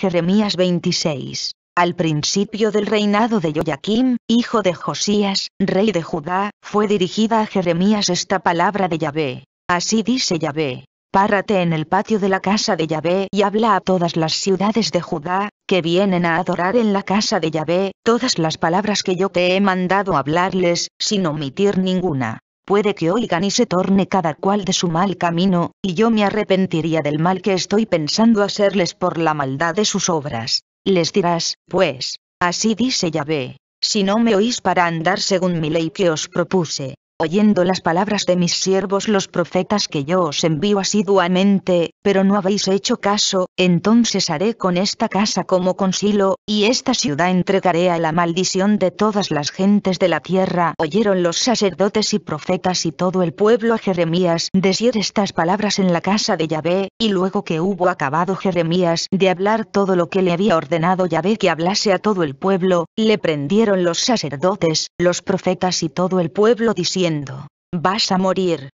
Jeremías 26. Al principio del reinado de Joaquim, hijo de Josías, rey de Judá, fue dirigida a Jeremías esta palabra de Yahvé. Así dice Yahvé. Párate en el patio de la casa de Yahvé y habla a todas las ciudades de Judá, que vienen a adorar en la casa de Yahvé, todas las palabras que yo te he mandado hablarles, sin omitir ninguna. Puede que oigan y se torne cada cual de su mal camino, y yo me arrepentiría del mal que estoy pensando hacerles por la maldad de sus obras. Les dirás, pues, así dice Yahvé, si no me oís para andar según mi ley que os propuse, oyendo las palabras de mis siervos los profetas que yo os envío asiduamente, pero no habéis hecho caso, entonces haré con esta casa como consilo, y esta ciudad entregaré a la maldición de todas las gentes de la tierra. Oyeron los sacerdotes y profetas y todo el pueblo a Jeremías decir estas palabras en la casa de Yahvé, y luego que hubo acabado Jeremías de hablar todo lo que le había ordenado Yahvé que hablase a todo el pueblo, le prendieron los sacerdotes, los profetas y todo el pueblo diciendo, diciendo, Vas a morir.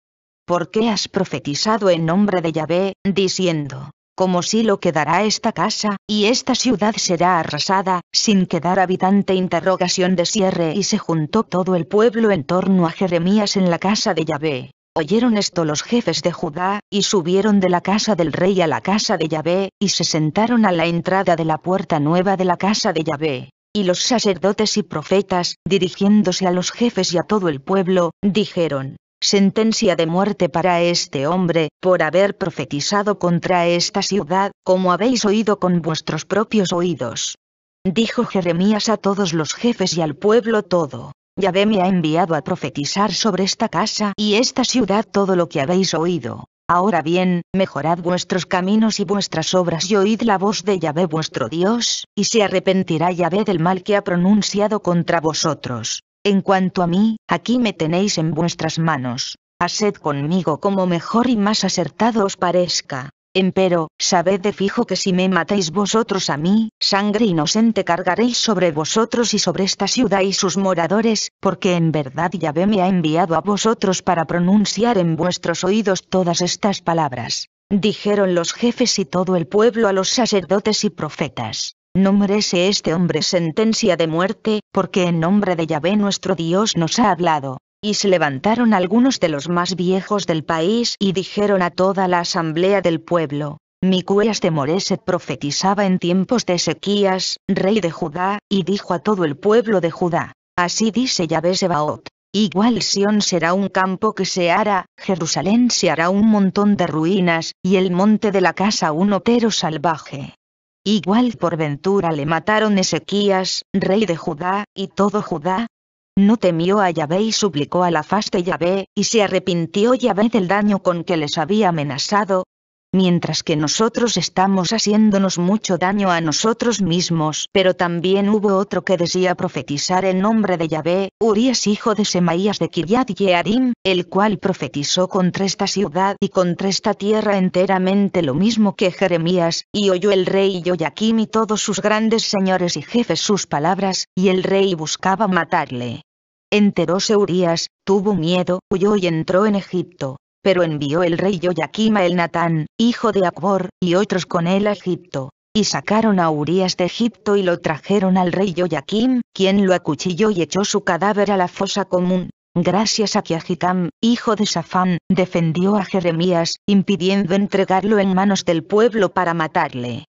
¿Por qué has profetizado en nombre de Yahvé, diciendo, como si lo quedará esta casa, y esta ciudad será arrasada, sin quedar habitante interrogación de cierre y se juntó todo el pueblo en torno a Jeremías en la casa de Yahvé. Oyeron esto los jefes de Judá, y subieron de la casa del rey a la casa de Yahvé, y se sentaron a la entrada de la puerta nueva de la casa de Yahvé y los sacerdotes y profetas, dirigiéndose a los jefes y a todo el pueblo, dijeron, sentencia de muerte para este hombre, por haber profetizado contra esta ciudad, como habéis oído con vuestros propios oídos. Dijo Jeremías a todos los jefes y al pueblo todo. Yahvé me ha enviado a profetizar sobre esta casa y esta ciudad todo lo que habéis oído. Ahora bien, mejorad vuestros caminos y vuestras obras y oíd la voz de Yahvé vuestro Dios, y se arrepentirá Yahvé del mal que ha pronunciado contra vosotros. En cuanto a mí, aquí me tenéis en vuestras manos. Haced conmigo como mejor y más acertado os parezca. Empero, sabed de fijo que si me matáis vosotros a mí, sangre inocente cargaréis sobre vosotros y sobre esta ciudad y sus moradores, porque en verdad Yahvé me ha enviado a vosotros para pronunciar en vuestros oídos todas estas palabras. Dijeron los jefes y todo el pueblo a los sacerdotes y profetas. No merece este hombre sentencia de muerte, porque en nombre de Yahvé nuestro Dios nos ha hablado. Y se levantaron algunos de los más viejos del país y dijeron a toda la asamblea del pueblo, Micueas de Moreset profetizaba en tiempos de Ezequías, rey de Judá, y dijo a todo el pueblo de Judá, Así dice Yahvé Sebaot, Igual Sion será un campo que se hará, Jerusalén se hará un montón de ruinas, y el monte de la casa un otero salvaje. Igual por ventura le mataron Ezequías, rey de Judá, y todo Judá, no temió a Yahvé y suplicó a la faz de Yahvé, y se arrepintió Yahvé del daño con que les había amenazado. Mientras que nosotros estamos haciéndonos mucho daño a nosotros mismos, pero también hubo otro que decía profetizar en nombre de Yahvé, Urias hijo de Semaías de Kiryat Yearim, el cual profetizó contra esta ciudad y contra esta tierra enteramente lo mismo que Jeremías, y oyó el rey Yoyaquim y todos sus grandes señores y jefes sus palabras, y el rey buscaba matarle. Enteróse Urias, tuvo miedo, huyó y entró en Egipto. Pero envió el rey Joaquim a el Natán, hijo de Acbor, y otros con él a Egipto. Y sacaron a Urias de Egipto y lo trajeron al rey Joaquim, quien lo acuchilló y echó su cadáver a la fosa común. Gracias a que hijo de Safán, defendió a Jeremías, impidiendo entregarlo en manos del pueblo para matarle.